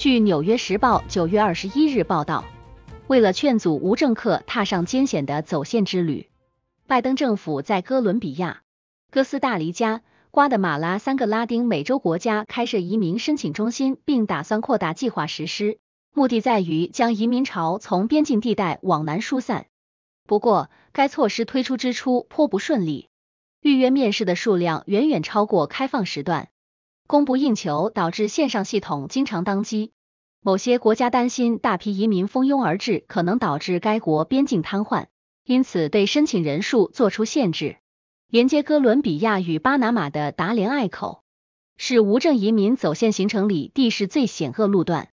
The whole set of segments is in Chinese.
据《纽约时报》九月二十一日报道，为了劝阻无政客踏上艰险的走线之旅，拜登政府在哥伦比亚、哥斯达黎加、瓜德马拉三个拉丁美洲国家开设移民申请中心，并打算扩大计划实施，目的在于将移民潮从边境地带往南疏散。不过，该措施推出之初颇不顺利，预约面试的数量远远超过开放时段。供不应求导致线上系统经常宕机，某些国家担心大批移民蜂拥而至可能导致该国边境瘫痪，因此对申请人数做出限制。连接哥伦比亚与巴拿马的达连隘口是无证移民走线行程里地势最险恶路段。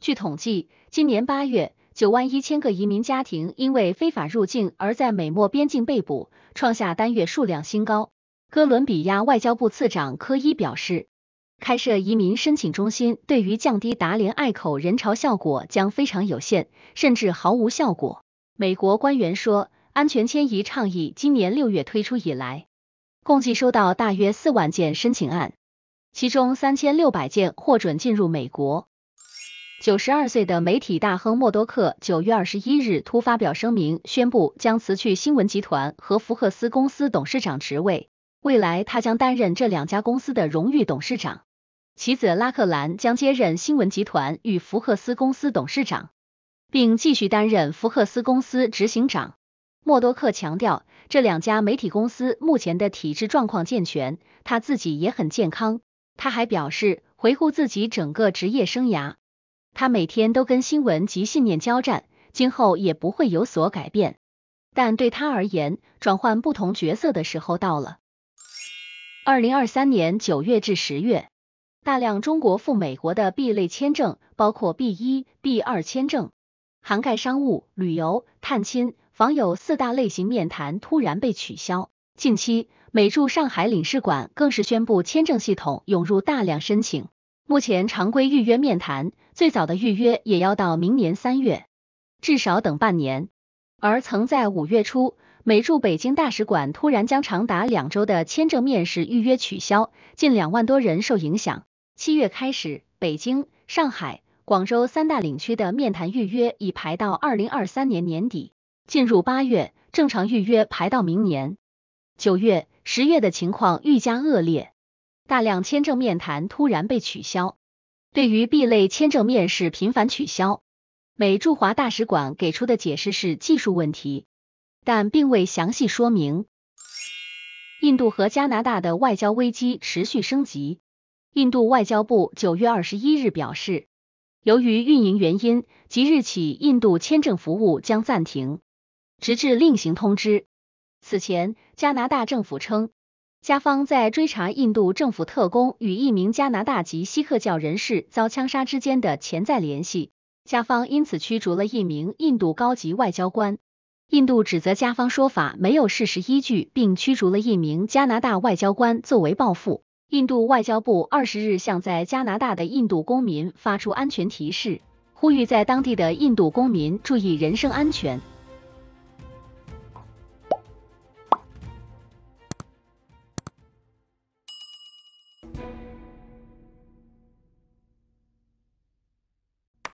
据统计，今年八月九万一千个移民家庭因为非法入境而在美墨边境被捕，创下单月数量新高。哥伦比亚外交部次长科伊表示。开设移民申请中心对于降低达连隘口人潮效果将非常有限，甚至毫无效果。美国官员说，安全迁移倡议今年六月推出以来，共计收到大约四万件申请案，其中三千六百件获准进入美国。九十二岁的媒体大亨默多克九月二十一日突发表声明，宣布将辞去新闻集团和福克斯公司董事长职位，未来他将担任这两家公司的荣誉董事长。其子拉克兰将接任新闻集团与福克斯公司董事长，并继续担任福克斯公司执行长。默多克强调，这两家媒体公司目前的体质状况健全，他自己也很健康。他还表示，回顾自己整个职业生涯，他每天都跟新闻及信念交战，今后也不会有所改变。但对他而言，转换不同角色的时候到了。二零二三年九月至十月。大量中国赴美国的 B 类签证，包括 B 一、B 二签证，涵盖商务、旅游、探亲、访友四大类型面谈，突然被取消。近期，美驻上海领事馆更是宣布签证系统涌入大量申请，目前常规预约面谈，最早的预约也要到明年三月，至少等半年。而曾在五月初，美驻北京大使馆突然将长达两周的签证面试预约取消，近两万多人受影响。七月开始，北京、上海、广州三大领区的面谈预约已排到二零二三年年底。进入八月，正常预约排到明年九月、十月的情况愈加恶劣，大量签证面谈突然被取消。对于 B 类签证面试频繁取消，美驻华大使馆给出的解释是技术问题，但并未详细说明。印度和加拿大的外交危机持续升级。印度外交部九月二十一日表示，由于运营原因，即日起印度签证服务将暂停，直至另行通知。此前，加拿大政府称，加方在追查印度政府特工与一名加拿大籍锡克教人士遭枪杀之间的潜在联系，加方因此驱逐了一名印度高级外交官。印度指责加方说法没有事实依据，并驱逐了一名加拿大外交官作为报复。印度外交部二十日向在加拿大的印度公民发出安全提示，呼吁在当地的印度公民注意人身安全。